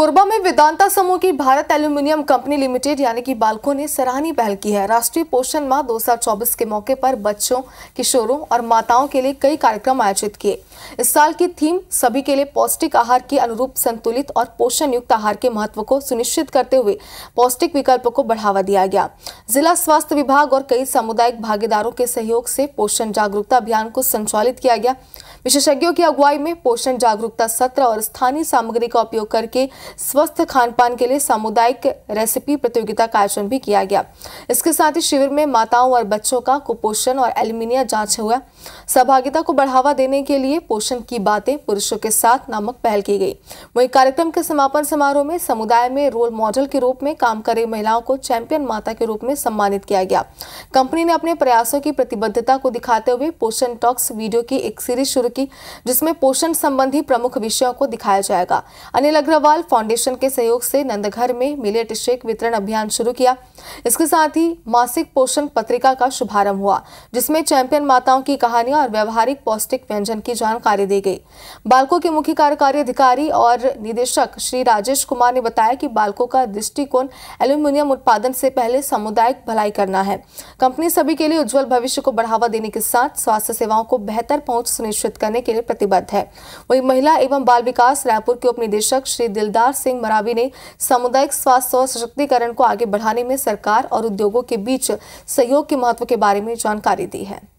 कोरबा में वेदांता समूह की भारत एल्यूमिनियम कंपनी लिमिटेड यानी कि बालकों ने सराहनीय पहल की है राष्ट्रीय पोषण माह 2024 के मौके पर बच्चों किशोरों और माताओं के लिए कई कार्यक्रम आयोजित किए इस साल की थीम सभी के लिए पौष्टिक आहार के अनुरूप संतुलित और पोषण युक्त आहार के महत्व को सुनिश्चित करते हुए पौष्टिक विकल्प को बढ़ावा दिया गया जिला स्वास्थ्य विभाग और कई सामुदायिक भागीदारों के सहयोग से पोषण जागरूकता अभियान को संचालित किया गया विशेषज्ञों की अगुवाई में पोषण जागरूकता सत्र और स्थानीय सामग्री का उपयोग करके स्वस्थ खान पान के लिए सामुदायिक रेसिपी प्रतियोगिता का आयोजन भी किया गया इसके साथ ही शिविर में माताओं और बच्चों का कुपोषण और एल्युमिनिया जांच हुआ सहभागिता को बढ़ावा देने के लिए पोषण की बातें पुरुषों के साथ नामक पहल की गई वही कार्यक्रम के समापन समारोह में समुदाय में रोल मॉडल के रूप में काम करे महिलाओं को चैंपियन माता के रूप में सम्मानित किया गया कंपनी ने अपने प्रयासों की प्रतिबद्धता को दिखाते हुए पोषण टॉक्स वीडियो की एक सीरीज शुरू की जिसमें पोषण संबंधी प्रमुख विषयों को दिखाया जाएगा अनिल अग्रवाल फाउंडेशन के सहयोग से नंदघर में मिलेट शेक वितरण अभियान शुरू किया इसके साथ ही मासिक पोषण पत्रिका का शुभारंभ हुआ जिसमें चैंपियन माताओं की कहानियां और व्यवहारिक पौष्टिक व्यंजन की जानकारी दी गई बालकों के मुख्य कार्यकारी अधिकारी और निदेशक श्री राजेश कुमार ने बताया कि बालकों का दृष्टिकोण एल्यूमिनियम उत्पादन से पहले सामुदायिक भलाई करना है कंपनी सभी के लिए उज्जवल भविष्य को बढ़ावा देने के साथ स्वास्थ्य सेवाओं को बेहतर पहुंच सुनिश्चित करने के लिए प्रतिबद्ध है वही महिला एवं बाल विकास रायपुर के उप निदेशक श्री दिलदार सरदार सिंह मरावी ने सामुदायिक स्वास्थ्य और सशक्तिकरण को आगे बढ़ाने में सरकार और उद्योगों के बीच सहयोग के महत्व के बारे में जानकारी दी है